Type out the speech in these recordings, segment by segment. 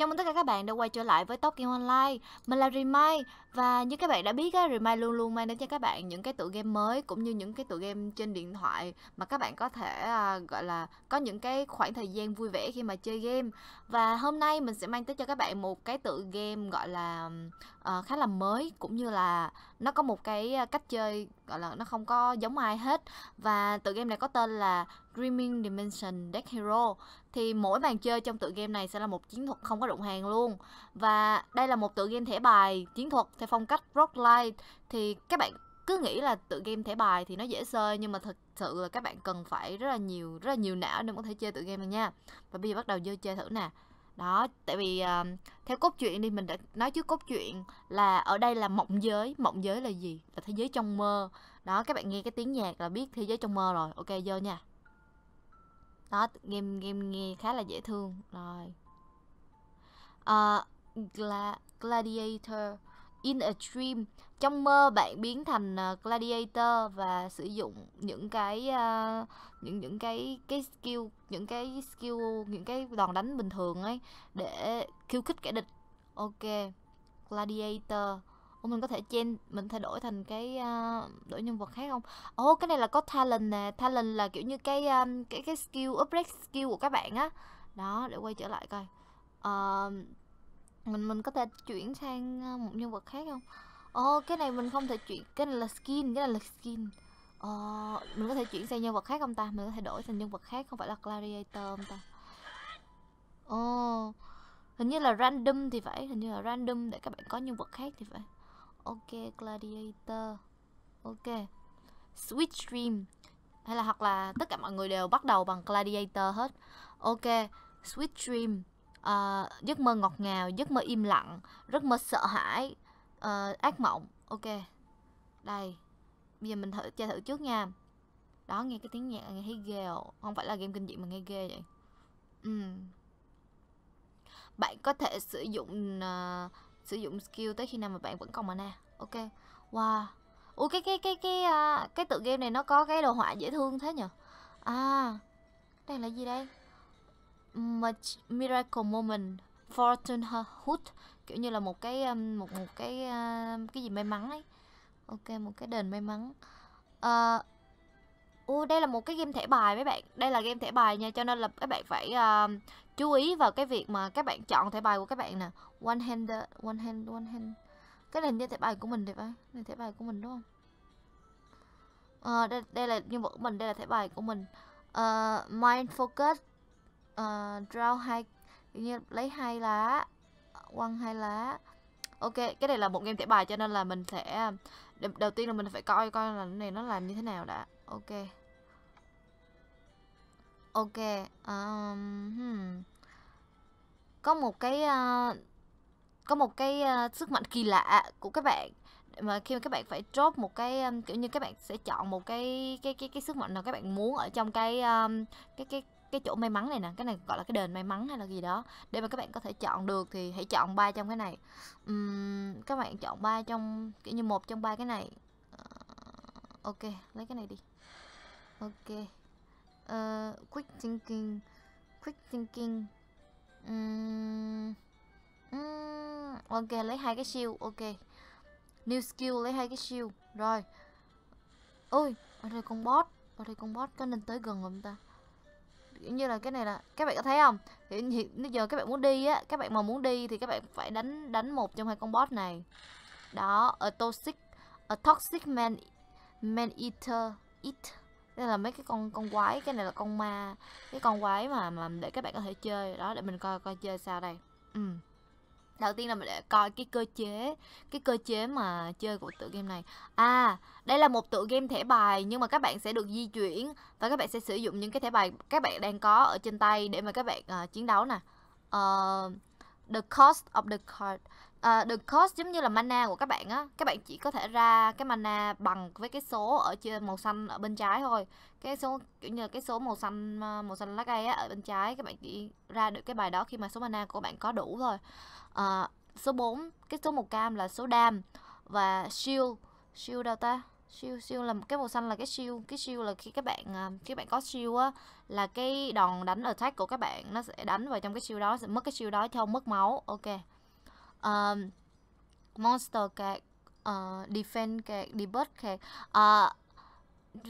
Chào mừng tất cả các bạn đã quay trở lại với Talking Online Mình là Remai Và như các bạn đã biết á, Remai luôn luôn mang đến cho các bạn những cái tựa game mới Cũng như những cái tựa game trên điện thoại Mà các bạn có thể à, gọi là có những cái khoảng thời gian vui vẻ khi mà chơi game Và hôm nay mình sẽ mang tới cho các bạn một cái tựa game gọi là uh, khá là mới cũng như là nó có một cái ờ, cách chơi gọi là nó không có giống ai hết và tựa game này có tên là Dreaming Dimension Deck Hero thì mỗi bàn chơi trong tựa game này sẽ là một chiến thuật không có đụng hàng luôn và đây là một tựa game thẻ bài chiến thuật theo phong cách roguelite thì các bạn cứ nghĩ là tự game thẻ bài thì nó dễ chơi nhưng mà thật sự là các bạn cần phải rất là nhiều rất là nhiều não để có thể chơi tự game này nha và bây giờ bắt đầu vô chơi thử nè đó tại vì uh, theo cốt truyện đi mình đã nói trước cốt truyện là ở đây là mộng giới mộng giới là gì là thế giới trong mơ đó các bạn nghe cái tiếng nhạc là biết thế giới trong mơ rồi ok vô nha đó game game nghe khá là dễ thương rồi uh, Gla Gladiator In a Dream trong mơ bạn biến thành à, gladiator và sử dụng những cái à, những những cái cái skill những cái skill những cái đòn đánh bình thường ấy để khiêu khích kẻ địch ok gladiator Ủa, mình có thể chen mình thay đổi thành cái uh, đổi nhân vật khác không ồ oh, cái này là có talent nè talent là kiểu như cái um, cái cái skill upgrade skill của các bạn á đó để quay trở lại coi uh, mình mình có thể chuyển sang ờ, một nhân vật khác không ồ oh, cái này mình không thể chuyển cái này là skin cái này là skin ồ ờ, oh, mình có thể chuyển sang nhân vật khác không ta mình có thể đổi thành nhân vật khác không phải là gladiator không ta ồ oh, hình như là random thì phải hình như là random để các bạn có nhân vật khác thì phải ok gladiator ok switch stream hay là hoặc là tất cả mọi người đều bắt đầu bằng gladiator hết ok switch stream à, giấc mơ ngọt ngào giấc mơ im lặng giấc mơ sợ hãi à, ác mộng ok đây bây giờ mình thử chơi thử trước nha đó nghe cái tiếng nhạc nghe thấy ghê ồ. không phải là game kinh dị mà nghe ghê vậy ừ. bạn có thể sử dụng uh, sử dụng skill tới khi nào mà bạn vẫn còn mana ok wow ui cái cái cái cái uh, cái, cái tự game này nó có cái đồ họa dễ thương thế nhở à đây là gì đây miracle moment fortune fortunehood kiểu như là một cái um, một một cái um, cái gì may mắn ấy ok một cái đền may mắn uh, ờ, Ồ, đây là một cái game thẻ bài mấy bạn Đây là game thẻ bài nha Cho nên là các bạn phải uh, chú ý vào cái việc mà các bạn chọn thẻ bài của các bạn nè One hand, one hand, one hand Cái này hình như thẻ bài của mình thì phải Này thẻ bài của mình đúng không? Uh, đây, đây là nhân vật của mình, đây là thẻ bài của mình uh, Mind focus uh, draw hai như lấy hai lá quăng hai lá ok cái này là một game thẻ bài cho nên là mình sẽ đầu tiên là mình phải coi coi là cái này nó làm như thế nào đã ok ok um, hmm. có một cái uh, có một cái uh, sức mạnh kỳ lạ của các bạn mà khi mà các bạn phải drop một cái kiểu như các bạn sẽ chọn một cái cái cái cái sức mạnh nào các bạn muốn ở trong cái um, cái cái cái chỗ may mắn này nè cái này gọi là cái đền may mắn hay là gì đó để mà các bạn có thể chọn được thì hãy chọn ba trong cái này uhm, các bạn chọn ba trong kiểu như một trong ba cái này uh, ok lấy cái này đi ok uh, quick thinking quick thinking uhm, uhm, ok lấy hai cái siêu ok new skill lấy hai cái siêu rồi ôi ở đây con bot ở đây con bot có nên tới gần không ta như là cái này là các bạn có thấy không hiện, hiện giờ các bạn muốn đi á các bạn mà muốn đi thì các bạn phải đánh đánh một trong hai con boss này đó ở toxic a toxic man man eater eat đây là mấy cái con con quái cái này là con ma cái con quái mà mà để các bạn có thể chơi đó để mình coi coi chơi sao đây ừ đầu tiên là mình để coi cái cơ chế cái cơ chế mà chơi của tựa game này à đây là một tựa game thẻ bài nhưng mà các bạn sẽ được di chuyển và các bạn sẽ sử dụng những cái thẻ bài các bạn đang có ở trên tay để mà các bạn uh, chiến đấu nè uh, the cost of the card à, cost giống như là mana của các bạn á các bạn chỉ có thể ra cái mana bằng với cái số ở trên màu xanh ở bên trái thôi cái số kiểu như cái số màu xanh ờ, màu xanh lá cây á ở bên trái các bạn chỉ ra được cái bài đó khi mà số mana của bạn có đủ thôi à, số 4 cái số màu cam là số dam và shield shield đâu ta shield shield là cái màu xanh là cái shield, cái shield là khi các bạn khi bạn có shield á là cái đòn đánh attack của các bạn nó sẽ đánh vào trong cái shield đó sẽ mất cái shield đó theo mất máu ok um, monster kẹt uh, defend kẹt debuff kẹt uh,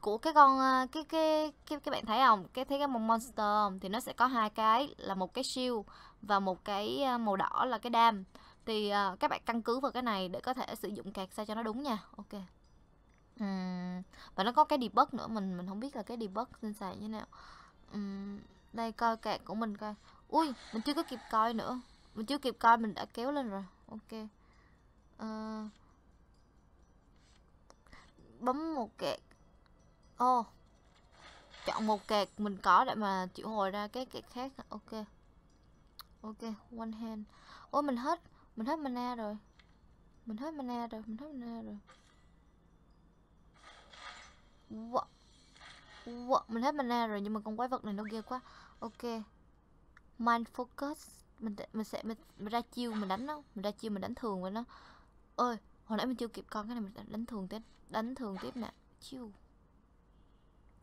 của cái con ờ, cái cái cái các bạn thấy không cái thấy cái một monster không? thì nó sẽ có hai cái là một cái shield và một cái màu đỏ là cái đam thì uh, các bạn căn cứ vào cái này để có thể sử dụng kẹt sao cho nó đúng nha ok uhm, và nó có cái debug nữa mình mình không biết là cái debug nên xài như thế nào uhm, đây coi kẹt của mình coi ui mình chưa có kịp coi nữa mình chưa kịp coi mình đã kéo lên rồi ok uh, bấm một kẹt ô oh. chọn một kẹt mình có để mà triệu hồi ra cái kẹt khác ok ok one hand ôi mình hết mình hết mana rồi mình hết mana rồi mình hết mana rồi wow. Wow. mình hết mana rồi nhưng mà con quái vật này nó ghê quá ok mind focus mình mình sẽ mình, mình ra chiêu mình đánh nó mình ra chiêu mình đánh thường với nó ơi hồi nãy mình chưa kịp con cái này mình đánh, thường tiếp đánh thường tiếp nè chiêu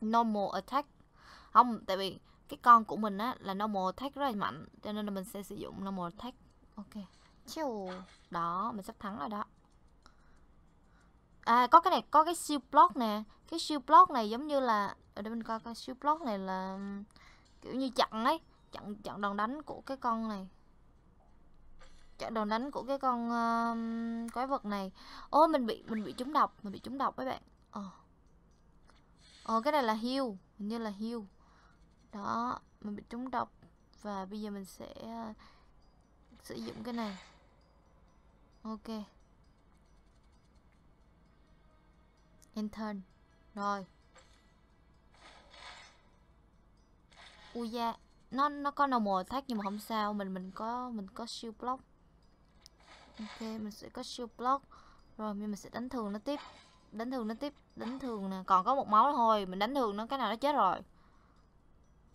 normal attack không tại vì cái con của mình á là normal attack rất là mạnh cho nên là mình sẽ sử dụng normal attack ok chiêu đó mình sắp thắng rồi đó à có cái này có cái siêu block nè cái siêu block này giống như là ở đây mình coi coi siêu block này là kiểu như chặn ấy chặn chặn đòn đánh của cái con này chặn đòn đánh của cái con uh, quái vật này ô mình bị mình bị trúng độc mình bị trúng độc mấy bạn ờ ờ cái này là hiu hình như là hiu đó mình bị trúng độc và bây giờ mình sẽ uh, sử dụng cái này ok enter rồi uya nó nó có normal attack nhưng mà không sao mình mình có mình có shield block ok mình sẽ có shield block rồi mình sẽ đánh thường nó tiếp đánh thường nó tiếp đánh thường nè còn có một máu thôi mình đánh thường nó cái nào nó chết rồi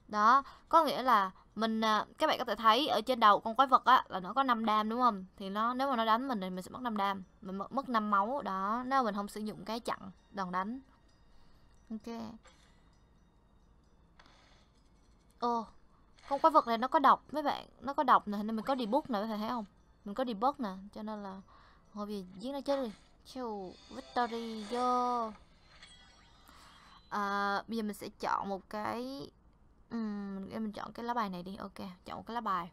đó có nghĩa là mình à, các bạn có thể thấy ở trên đầu con quái vật á là nó có 5 đam đúng không thì nó nếu mà nó đánh mình thì mình sẽ mất 5 đam mình mất mất 5 máu đó nếu mình không sử dụng cái chặn đòn đánh ok ô oh, con quái vật này nó có độc mấy bạn nó có độc nè nên mình có debug nè có bạn thấy không mình có debug nè cho nên là hồi về giết nó chết đi chiều victory vô à, bây giờ mình sẽ chọn một cái um, mình chọn cái lá bài này đi ok chọn một cái lá bài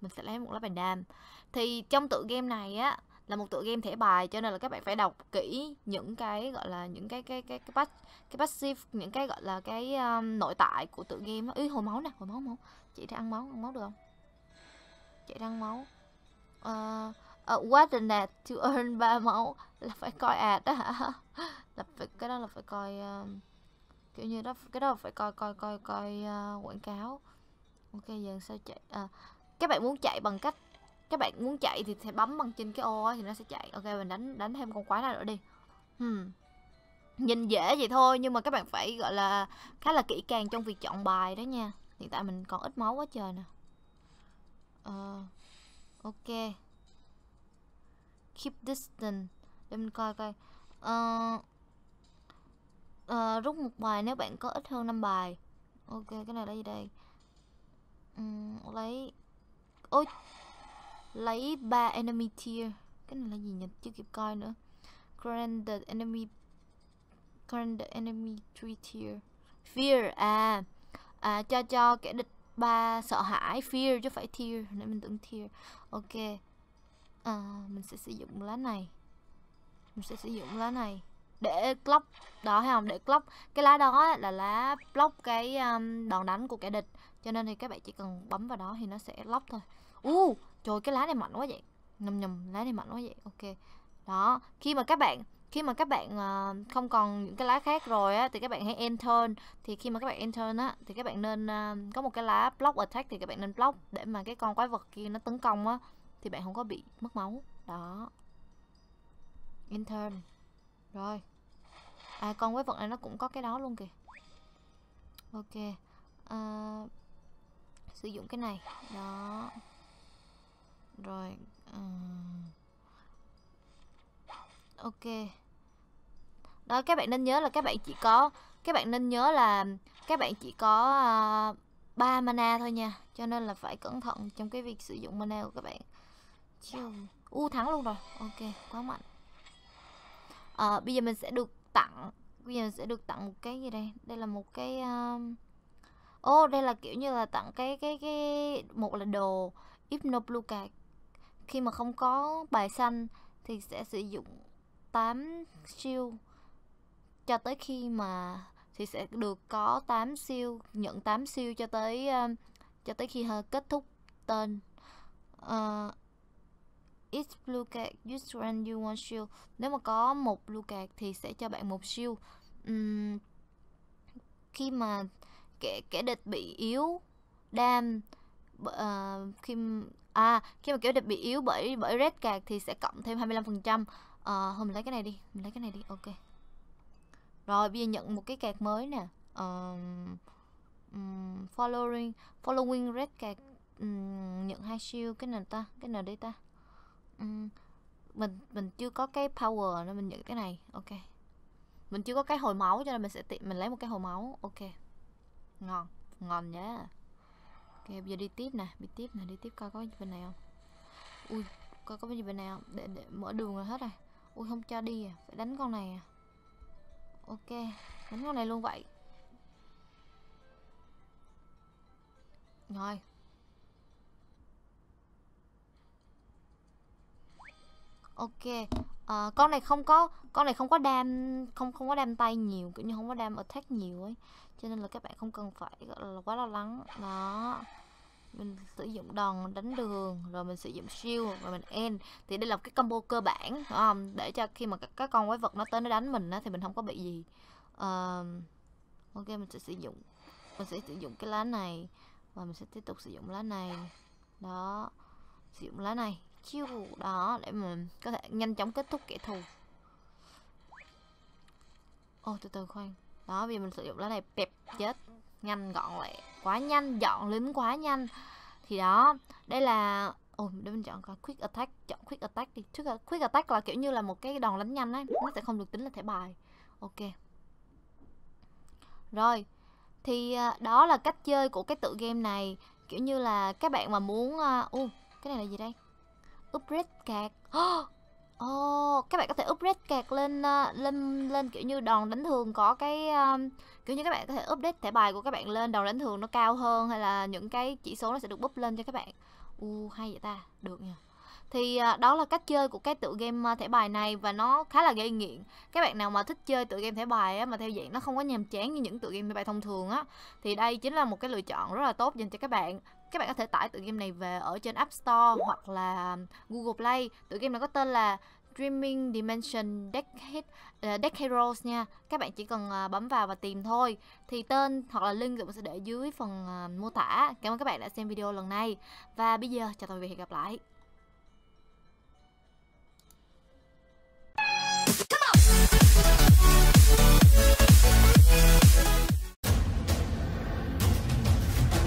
mình sẽ lấy một lá bài đam thì trong tự game này á là một tựa game thẻ bài cho nên là các bạn phải đọc kỹ những cái gọi là những cái cái cái cái patch cái passive những cái gọi là cái um, nội tại của tựa game ấy hồi máu nè hồi máu máu chị đang ăn máu ăn máu được không chị đang máu uh, uh, what the net to earn ba máu là phải coi ad đó hả là phải, cái đó là phải coi uh, kiểu như đó cái đó là phải coi coi coi coi uh, quảng cáo ok giờ sao chạy à, các bạn muốn chạy bằng cách các bạn muốn chạy thì sẽ bấm bằng trên cái ô ấy, thì nó sẽ chạy ok mình đánh đánh thêm con quái nào nữa đi hmm. nhìn dễ vậy thôi nhưng mà các bạn phải gọi là khá là kỹ càng trong việc chọn bài đó nha hiện tại mình còn ít máu quá trời nè uh, ok keep distance để mình coi coi uh, uh, rút một bài nếu bạn có ít hơn 5 bài ok cái này là gì đây um, lấy ôi lấy ba enemy tier cái này là gì nhỉ chưa kịp coi nữa current the enemy current the enemy three tier fear à à cho cho kẻ địch ba sợ hãi fear chứ phải tier nên mình tưởng tier ok à, mình sẽ sử dụng lá này mình sẽ sử dụng lá này để block đó hay không để block cái lá đó là lá block cái um, đòn đánh của kẻ địch cho nên thì các bạn chỉ cần bấm vào đó thì nó sẽ block thôi u uh, trời cái lá này mạnh quá vậy nhầm nhầm lá này mạnh quá vậy ok đó khi mà các bạn khi mà các bạn ờ, không còn những cái lá khác rồi á thì các bạn hãy enter thì khi mà các bạn enter á thì các bạn nên ờ, có một cái lá block attack thì các bạn nên block để mà cái con quái vật kia nó tấn công á thì bạn không có bị mất máu đó enter rồi à con quái vật này nó cũng có cái đó luôn kìa ok uh, sử dụng cái này đó rồi uh, ok đó các bạn nên nhớ là các bạn chỉ có các bạn nên nhớ là các bạn chỉ có uh, mana thôi nha cho nên là phải cẩn thận trong cái việc sử dụng mana của các bạn chiêu u thắng luôn rồi ok quá mạnh à, bây giờ mình sẽ được tặng bây giờ mình sẽ được tặng một cái gì đây đây là một cái um... Uh... ô oh, đây là kiểu như là tặng cái cái cái một là đồ Hypnopluca khi mà không có bài xanh thì sẽ sử dụng 8 siêu cho tới khi mà thì sẽ được có 8 siêu nhận 8 siêu cho tới um, cho tới khi kết thúc tên uh, ờ, It's blue card, you surrender you one shield Nếu mà có một blue card thì sẽ cho bạn một siêu um, Khi mà kẻ, kẻ địch bị yếu Đam uh, khi à khi mà kẻ đặc bị yếu bởi bởi red card thì sẽ cộng thêm 25% ờ uh, trăm, hôm lấy cái này đi mình lấy cái này đi ok rồi bây giờ nhận một cái card mới nè um, um, following following red card um, nhận hai siêu cái nào ta cái nào đây ta um, mình mình chưa có cái power nên mình nhận cái này ok mình chưa có cái hồi máu cho nên mình sẽ tiện mình lấy một cái hồi máu ok ngon ngon nhá ok bây giờ đi tiếp nè đi tiếp nè đi tiếp coi có gì bên này không ui coi có cái gì bên này không để, để mở đường rồi hết rồi ui không cho đi à phải đánh con này à ok đánh con này luôn vậy rồi ok à, con này không có con này không có đam không không có đam tay nhiều kiểu như không có đam attack nhiều ấy cho nên là các bạn không cần phải gọi là quá lo lắng đó mình sử dụng đòn đánh đường rồi mình sử dụng shield và mình end thì đây là cái combo cơ bản không? để cho khi mà các, các con quái vật nó tới nó đánh mình á, thì mình không có bị gì uh, ok mình sẽ sử dụng mình sẽ sử dụng cái lá này và mình sẽ tiếp tục sử dụng lá này đó sử dụng lá này chiêu đó để mà có thể nhanh chóng kết thúc kẻ thù ô oh, từ từ khoan đó vì mình sử dụng lá này pẹp chết nhanh gọn lẹ quá nhanh dọn lính quá nhanh thì đó đây là ôi oh, để mình chọn coi quick attack chọn quick attack đi trước là quick attack là kiểu như là một cái đòn đánh nhanh ấy nó sẽ không được tính là thẻ bài ok rồi thì à, đó là cách chơi của cái tựa game này kiểu như là các bạn mà muốn uh, cái này là gì đây upgrade cạc Ồ, oh, các bạn có thể upgrade kẹt lên ờ, lên lên kiểu như đòn đánh thường có cái um, kiểu như các bạn có thể update thẻ bài của các bạn lên đòn đánh thường nó cao hơn hay là những cái chỉ số nó sẽ được búp lên cho các bạn. U uh, hay vậy ta, được nha thì à, đó là cách chơi của cái tựa game à, thẻ bài này và nó khá là gây nghiện các bạn nào mà thích chơi tựa game thẻ bài mà theo dạng nó không có nhàm chán như những tựa game thẻ bài thông thường á thì đây chính là một cái lựa chọn rất là tốt dành cho các bạn các bạn có thể tải tựa game này về ở trên App Store hoặc là à, Google Play tựa game này có tên là Dreaming Dimension Deck, Deck Heroes nha Các bạn chỉ cần bấm vào và tìm thôi Thì tên hoặc là link mình sẽ để dưới phần mô tả Cảm ơn các bạn đã xem video lần này Và bây giờ chào tạm biệt hẹn gặp lại